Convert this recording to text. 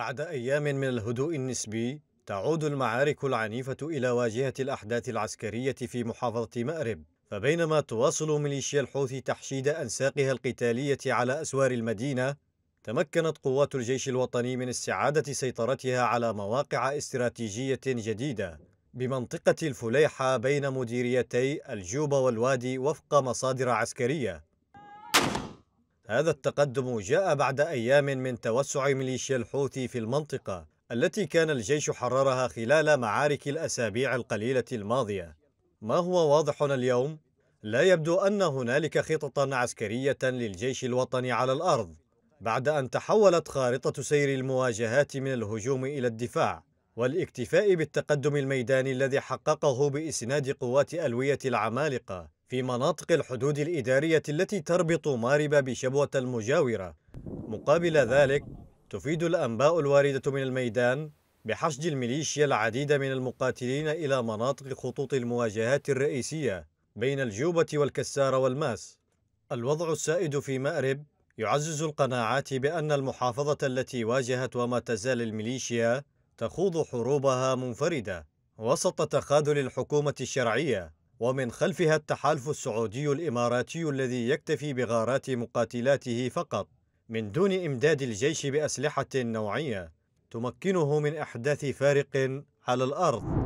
بعد أيام من الهدوء النسبي تعود المعارك العنيفة إلى واجهة الأحداث العسكرية في محافظة مأرب فبينما تواصل ميليشيا الحوثي تحشيد أنساقها القتالية على أسوار المدينة تمكنت قوات الجيش الوطني من استعادة سيطرتها على مواقع استراتيجية جديدة بمنطقة الفليحة بين مديريتي الجوبة والوادي وفق مصادر عسكرية هذا التقدم جاء بعد أيام من توسع ميليشيا الحوثي في المنطقة التي كان الجيش حررها خلال معارك الأسابيع القليلة الماضية ما هو واضح اليوم؟ لا يبدو أن هنالك خططا عسكرية للجيش الوطني على الأرض بعد أن تحولت خارطة سير المواجهات من الهجوم إلى الدفاع والاكتفاء بالتقدم الميداني الذي حققه بإسناد قوات ألوية العمالقة في مناطق الحدود الإدارية التي تربط مارب بشبوة المجاورة مقابل ذلك تفيد الأنباء الواردة من الميدان بحشد الميليشيا العديد من المقاتلين إلى مناطق خطوط المواجهات الرئيسية بين الجوبة والكسارة والماس الوضع السائد في مأرب يعزز القناعات بأن المحافظة التي واجهت وما تزال الميليشيا تخوض حروبها منفردة وسط تخاذل الحكومة الشرعية ومن خلفها التحالف السعودي الإماراتي الذي يكتفي بغارات مقاتلاته فقط من دون إمداد الجيش بأسلحة نوعية تمكنه من إحداث فارق على الأرض